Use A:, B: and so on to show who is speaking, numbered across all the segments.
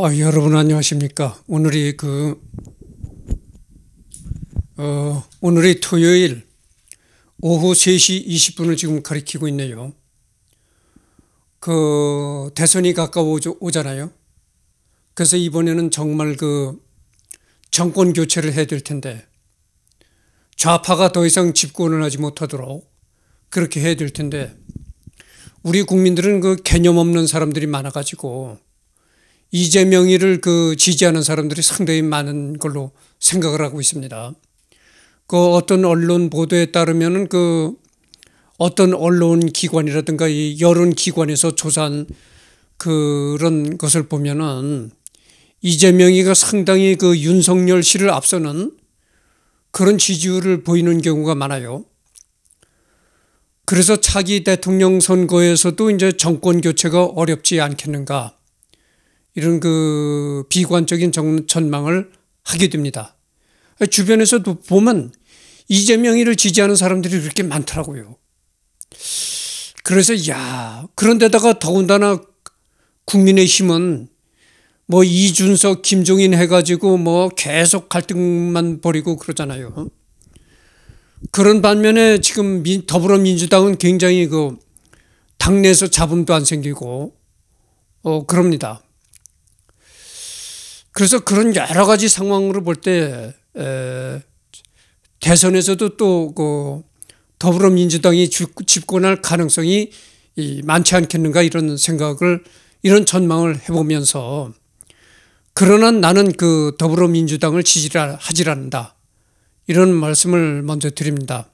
A: 아, 여러분 안녕하십니까? 오늘이 그 어, 오늘이 토요일 오후 3시 20분을 지금 가리키고 있네요. 그 대선이 가까워오잖아요. 그래서 이번에는 정말 그 정권 교체를 해야 될 텐데 좌파가 더 이상 집권을 하지 못하도록 그렇게 해야 될 텐데 우리 국민들은 그 개념 없는 사람들이 많아가지고 이재명이를 그 지지하는 사람들이 상당히 많은 걸로 생각을 하고 있습니다. 그 어떤 언론 보도에 따르면그 어떤 언론 기관이라든가 이 여론 기관에서 조사한 그런 것을 보면은 이재명이가 상당히 그 윤석열 씨를 앞서는 그런 지지율을 보이는 경우가 많아요. 그래서 차기 대통령 선거에서도 이제 정권 교체가 어렵지 않겠는가 이런 그 비관적인 전망을 하게 됩니다. 주변에서도 보면 이재명이를 지지하는 사람들이 그렇게 많더라고요. 그래서 야 그런데다가 더군다나 국민의힘은 뭐 이준석, 김종인 해가지고 뭐 계속 갈등만 벌이고 그러잖아요. 그런 반면에 지금 더불어민주당은 굉장히 그 당내에서 잡음도 안 생기고 어 그럽니다. 그래서 그런 여러 가지 상황으로 볼 때 대선에서도 또그 더불어민주당이 집권할 가능성이 많지 않겠는가 이런 생각을 이런 전망을 해보면서 그러나 나는 그 더불어민주당을 지지하지 않는다 이런 말씀을 먼저 드립니다.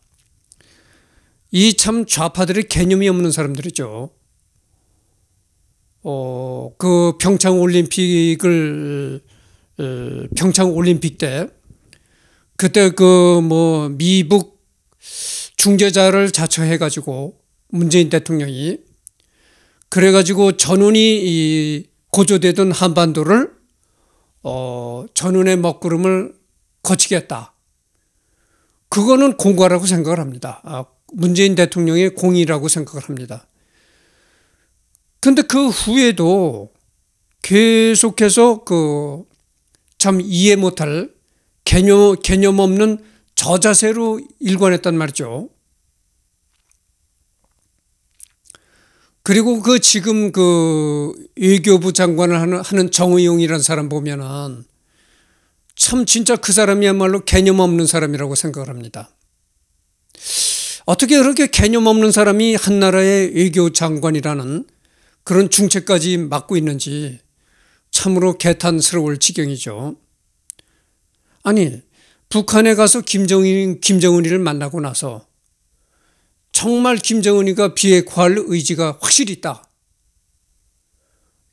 A: 이 참 좌파들의 개념이 없는 사람들이죠. 어, 그 평창 올림픽을 어, 평창 올림픽 때 그때 그 뭐 미북 중재자를 자처해 가지고 문재인 대통령이 그래 가지고 전운이 이 고조되던 한반도를 어 전운의 먹구름을 거치겠다. 그거는 공과라고 생각을 합니다. 아, 문재인 대통령의 공이라고 생각을 합니다. 근데 그 후에도 계속해서 그참 이해 못할 개념, 개념 없는 저자세로 일관했단 말이죠. 그리고 그 지금 그 외교부 장관을 하는, 하는 정의용이라는 사람 보면은 참 진짜 그 사람이야말로 개념 없는 사람이라고 생각을 합니다. 어떻게 그렇게 개념 없는 사람이 한 나라의 외교 장관이라는 그런 중책까지 맡고 있는지 참으로 개탄스러울 지경이죠. 아니, 북한에 가서 김정인, 김정은이를 만나고 나서 정말 김정은이가 비핵화할 의지가 확실히 있다.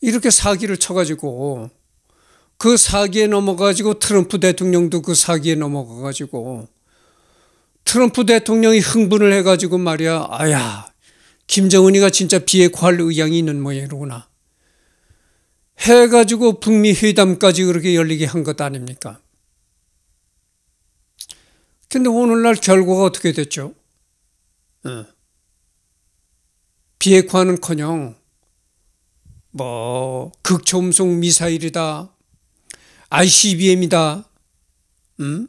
A: 이렇게 사기를 쳐가지고 그 사기에 넘어가지고 트럼프 대통령도 그 사기에 넘어가가지고 트럼프 대통령이 흥분을 해가지고 말이야, 아야, 김정은이가 진짜 비핵화할 의향이 있는 모양이로구나. 해가지고 북미 회담까지 그렇게 열리게 한 것 아닙니까? 근데 오늘날 결과가 어떻게 됐죠? 어. 비핵화는커녕 뭐 극초음속 미사일이다, ICBM이다, 음?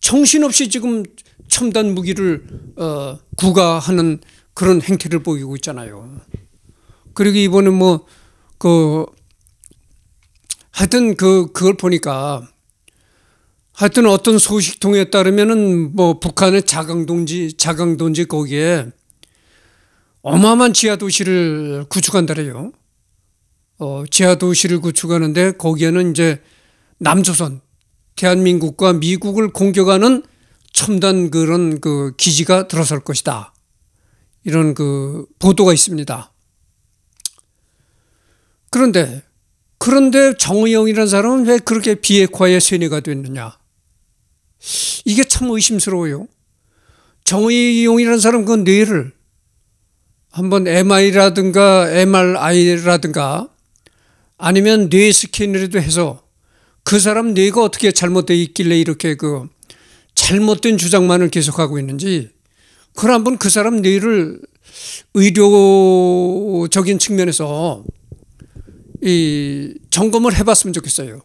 A: 정신없이 지금 첨단 무기를 어, 구가하는 그런 행태를 보이고 있잖아요. 그리고 이번에 뭐그 하여튼 그 그걸 보니까 하여튼 어떤 소식통에 따르면은 뭐 북한의 자강동지 자강동지 거기에 어마어마한 지하 도시를 구축한다래요. 어, 지하 도시를 구축하는데 거기에는 이제 남조선 대한민국과 미국을 공격하는 첨단 그런 그 기지가 들어설 것이다. 이런 그 보도가 있습니다. 그런데 그런데 정의용이라는 사람은 왜 그렇게 비핵화의 세뇌가 됐느냐? 이게 참 의심스러워요. 정의용이라는 사람그 뇌를 한번 MI라든가 MRI라든가 아니면 뇌 스캔이라도 해서 그 사람 뇌가 어떻게 잘못되어 있길래 이렇게 그 잘못된 주장만을 계속하고 있는지 그걸 한번 그 사람 뇌를 의료적인 측면에서 이 점검을 해봤으면 좋겠어요.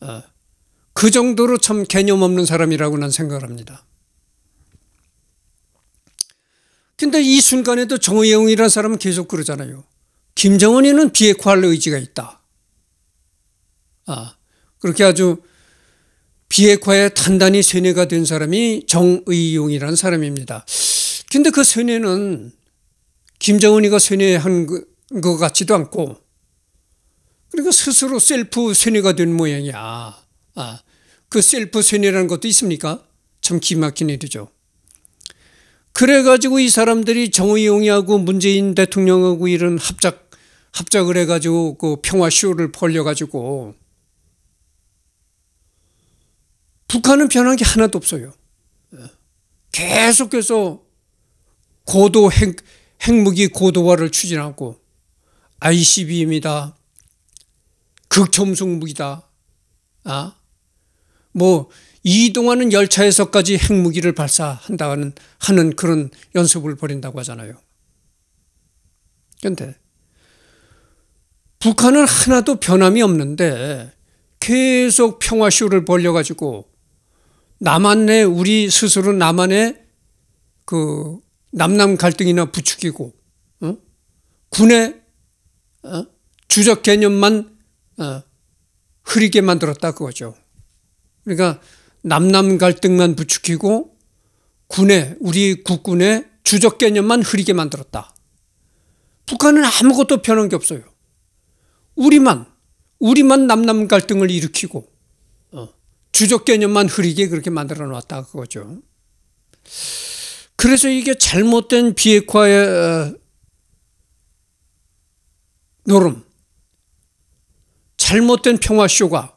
A: 아, 그 정도로 참 개념 없는 사람이라고 난 생각을 합니다. 근데 이 순간에도 정의용이라는 사람은 계속 그러잖아요. 김정은이는 비핵화할 의지가 있다. 아, 그렇게 아주 비핵화에 단단히 세뇌가 된 사람이 정의용이라는 사람입니다. 근데 그 세뇌는 김정은이가 세뇌한 그, 것 같지도 않고 그러니까 스스로 셀프 세뇌가 된 모양이야. 아, 그 셀프 세뇌라는 것도 있습니까? 참 기막힌 일이죠. 그래가지고 이 사람들이 정의용이하고 문재인 대통령하고 이런 합작, 합작을 해가지고 그 평화쇼를 벌려가지고 북한은 변한 게 하나도 없어요. 계속해서 고도 핵, 핵무기 고도화를 추진하고 ICBM이다, 극초음속 무기다. 아, 뭐 이동하는 열차에서까지 핵무기를 발사한다는 하는 그런 연습을 벌인다고 하잖아요. 그런데 북한은 하나도 변함이 없는데 계속 평화쇼를 벌려가지고 남한내 우리 스스로 남한의 그 남남 갈등이나 부추기고 어? 군의 어? 주적 개념만 어, 흐리게 만들었다 그거죠. 그러니까 남남 갈등만 부추기고 군의 우리 국군의 주적 개념만 흐리게 만들었다. 북한은 아무것도 변한 게 없어요. 우리만 우리만 남남 갈등을 일으키고 어, 주적 개념만 흐리게 그렇게 만들어 놨다 그거죠. 그래서 이게 잘못된 비핵화의 어, 노름 잘못된 평화쇼가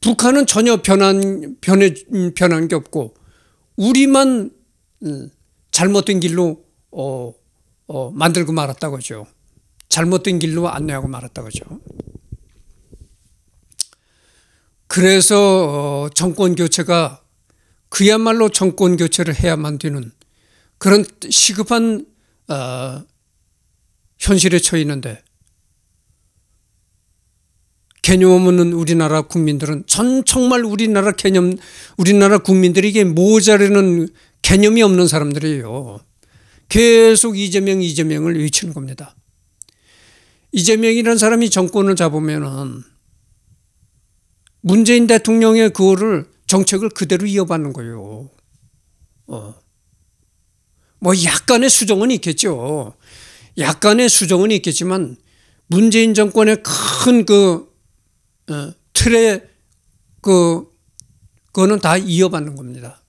A: 북한은 전혀 변한, 변해, 음, 변한 게 없고 우리만 음, 잘못된 길로 어, 어, 만들고 말았다고죠. 하 잘못된 길로 안내하고 말았다고죠. 하 그래서 어, 정권 교체가 그야말로 정권 교체를 해야만 되는 그런 시급한 어, 현실에 처해 있는데 개념 없는 우리나라 국민들은 전 정말 우리나라 개념 우리나라 국민들에게 모자라는 개념이 없는 사람들이에요. 계속 이재명 이재명을 외치는 겁니다. 이재명이라는 사람이 정권을 잡으면은 문재인 대통령의 그거를 정책을 그대로 이어받는 거예요. 어. 뭐 약간의 수정은 있겠죠. 약간의 수정은 있겠지만 문재인 정권의 큰그 어, 틀에 그 그거는 다 이어받는 겁니다.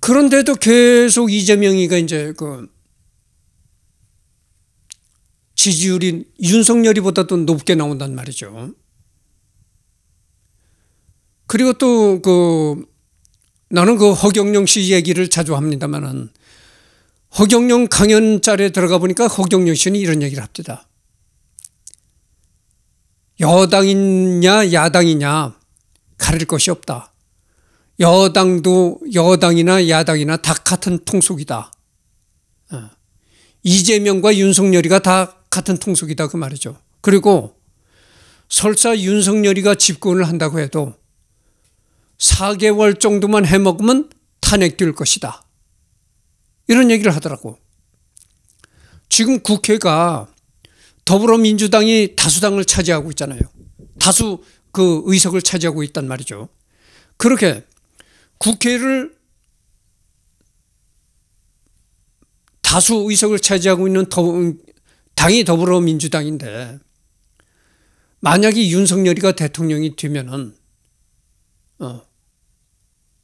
A: 그런데도 계속 이재명이가 이제 그 지지율이 윤석열이보다도 높게 나온단 말이죠. 그리고 또 그 나는 그 허경영 씨 얘기를 자주 합니다만은 허경영 강연 자리에 들어가 보니까 허경영 씨는 이런 얘기를 합니다. 여당이냐 야당이냐 가릴 것이 없다. 여당도 여당이나 야당이나 다 같은 통속이다. 어. 이재명과 윤석열이가 다 같은 통속이다 그 말이죠. 그리고 설사 윤석열이가 집권을 한다고 해도 4개월 정도만 해먹으면 탄핵될 것이다. 이런 얘기를 하더라고. 지금 국회가 더불어민주당이 다수당을 차지하고 있잖아요. 다수 그 의석을 차지하고 있단 말이죠. 그렇게 국회를 다수 의석을 차지하고 있는 더, 당이 더불어민주당인데 만약에 윤석열이가 대통령이 되면은 어,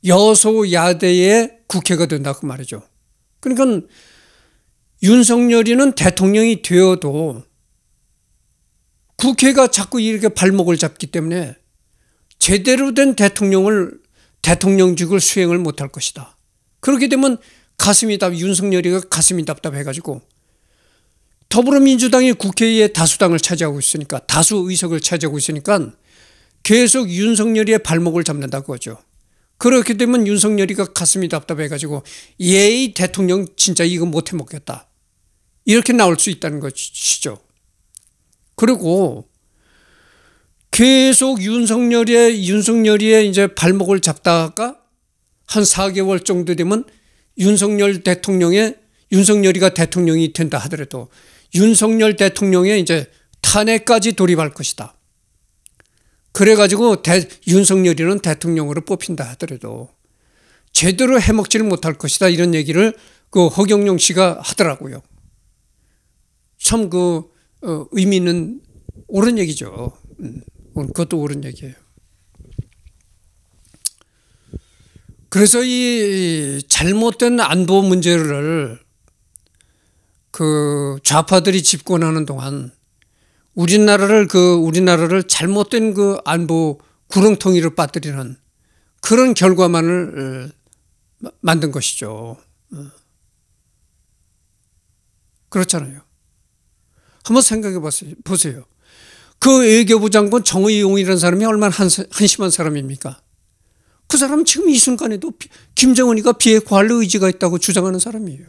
A: 여소야대의 국회가 된다 그 말이죠. 그러니까 윤석열이는 대통령이 되어도 국회가 자꾸 이렇게 발목을 잡기 때문에 제대로 된 대통령을 대통령직을 수행을 못할 것이다. 그렇게 되면 가슴이 답 윤석열이가 가슴이 답답해가지고 더불어민주당이 국회의 다수당을 차지하고 있으니까 다수 의석을 차지하고 있으니까 계속 윤석열이의 발목을 잡는다 고하죠 그렇게 되면 윤석열이가 가슴이 답답해가지고 예의 대통령 진짜 이거 못해먹겠다. 이렇게 나올 수 있다는 것이죠. 그리고 계속 윤석열의 윤석열이의 이제 발목을 잡다가 한 4개월 정도 되면 윤석열 대통령의 윤석열이가 대통령이 된다 하더라도 윤석열 대통령의 이제 탄핵까지 돌입할 것이다. 그래가지고 대, 윤석열이는 대통령으로 뽑힌다 하더라도 제대로 해먹지를 못할 것이다 이런 얘기를 그 허경영 씨가 하더라고요. 참그 어, 의미는 옳은 얘기죠. 음, 그것도 옳은 얘기예요. 그래서 이 잘못된 안보 문제를 그 좌파들이 집권하는 동안 우리나라를 그 우리나라를 잘못된 그 안보 구렁텅이를 빠뜨리는 그런 결과만을 어, 만든 것이죠. 어. 그렇잖아요. 한번 생각해 보세요. 그 외교부 장관 정의용이라는 사람이 얼마나 한심한 사람입니까? 그 사람은 지금 이 순간에도 김정은이가 비핵화할 의지가 있다고 주장하는 사람이에요.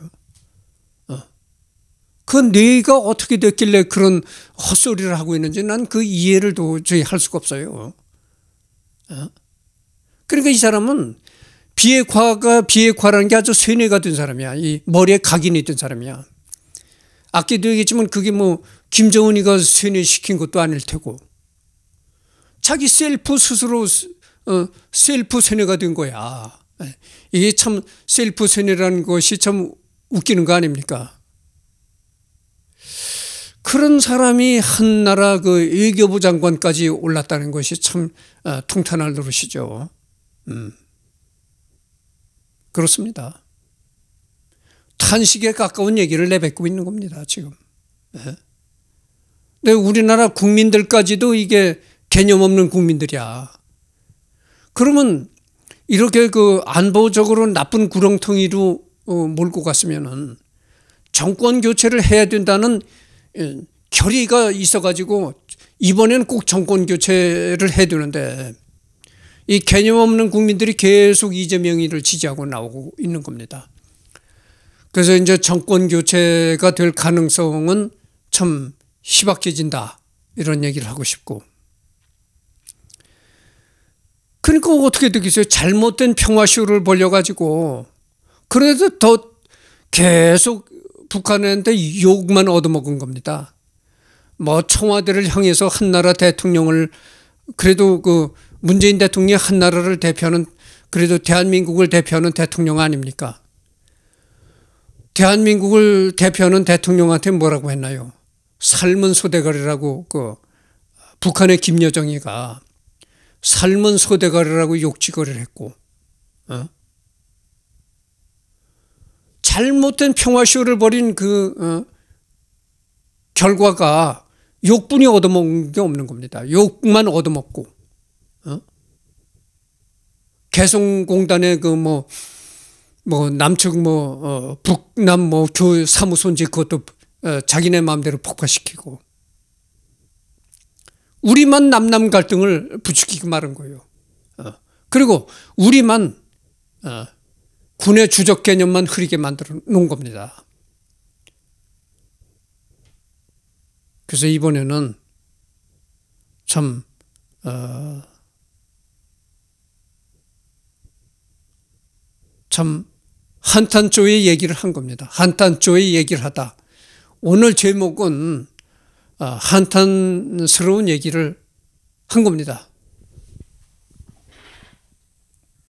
A: 어. 그 뇌가 어떻게 됐길래 그런 헛소리를 하고 있는지 난 그 이해를 도저히 할 수가 없어요. 어. 그러니까 이 사람은 비핵화가 비핵화라는 게 아주 세뇌가된 사람이야. 이 머리에 각인이 된 사람이야. 아끼도 얘기했지만 그게 뭐 김정은이가 세뇌시킨 것도 아닐 테고 자기 셀프 스스로 어, 셀프 세뇌가 된 거야. 예. 이게 참 셀프 세뇌라는 것이 참 웃기는 거 아닙니까? 그런 사람이 한 나라 그 외교부 장관까지 올랐다는 것이 참 어, 통탄할 노릇이죠. 음. 그렇습니다. 탄식에 가까운 얘기를 내뱉고 있는 겁니다, 지금. 네. 근데 우리나라 국민들까지도 이게 개념 없는 국민들이야. 그러면 이렇게 그 안보적으로 나쁜 구렁텅이로 어, 몰고 갔으면은 정권 교체를 해야 된다는 예, 결의가 있어가지고 이번에는 꼭 정권 교체를 해야 되는데 이 개념 없는 국민들이 계속 이재명이를 지지하고 나오고 있는 겁니다. 그래서 이제 정권 교체가 될 가능성은 참 희박해진다. 이런 얘기를 하고 싶고. 그러니까 어떻게 되겠어요? 잘못된 평화쇼를 벌려가지고 그래도 더 계속 북한한테 욕만 얻어먹은 겁니다. 뭐 청와대를 향해서 한나라 대통령을 그래도 그 문재인 대통령이 한나라를 대표하는 그래도 대한민국을 대표하는 대통령 아닙니까? 대한민국을 대표하는 대통령한테 뭐라고 했나요? 삶은 소대가리라고 그 북한의 김여정이가 삶은 소대가리라고 욕지거리를 했고 어? 잘못된 평화쇼를 벌인 그 어, 결과가 욕뿐이 얻어먹은 게 없는 겁니다. 욕만 얻어먹고 어? 개성공단의 그뭐 뭐 남측 뭐 어, 북남 뭐 교 사무소인지 그것도 어, 자기네 마음대로 폭파시키고 우리만 남남 갈등을 부추기고 말은 거예요. 어. 그리고 우리만 어, 군의 주적 개념만 흐리게 만들어 놓은 겁니다. 그래서 이번에는 참 어, 참 한탄조의 얘기를 한 겁니다. 한탄조의 얘기를 하다. 오늘 제목은 아, 한탄스러운 얘기를 한 겁니다.